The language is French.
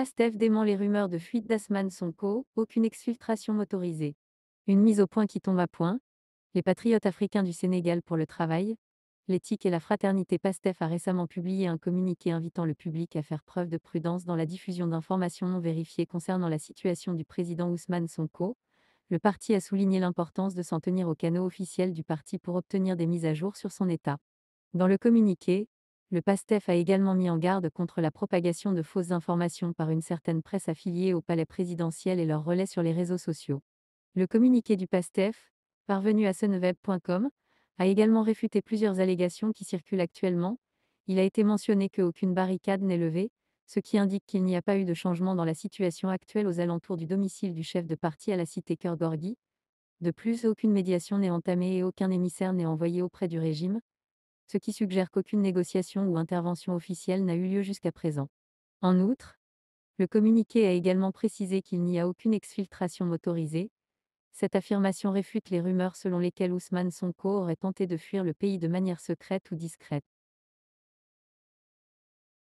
Pastef dément les rumeurs de fuite d'Asman Sonko, aucune exfiltration motorisée. Une mise au point qui tombe à point. Les patriotes africains du Sénégal pour le travail. L'éthique et la fraternité Pastef a récemment publié un communiqué invitant le public à faire preuve de prudence dans la diffusion d'informations non vérifiées concernant la situation du président Ousmane Sonko. Le parti a souligné l'importance de s'en tenir au canaux officiel du parti pour obtenir des mises à jour sur son état. Dans le communiqué, le PASTEF a également mis en garde contre la propagation de fausses informations par une certaine presse affiliée au palais présidentiel et leurs relais sur les réseaux sociaux. Le communiqué du PASTEF, parvenu à sunweb.com, a également réfuté plusieurs allégations qui circulent actuellement. Il a été mentionné qu'aucune barricade n'est levée, ce qui indique qu'il n'y a pas eu de changement dans la situation actuelle aux alentours du domicile du chef de parti à la cité Kergorgi. De plus, aucune médiation n'est entamée et aucun émissaire n'est envoyé auprès du régime, ce qui suggère qu'aucune négociation ou intervention officielle n'a eu lieu jusqu'à présent. En outre, le communiqué a également précisé qu'il n'y a aucune exfiltration motorisée. Cette affirmation réfute les rumeurs selon lesquelles Ousmane Sonko aurait tenté de fuir le pays de manière secrète ou discrète.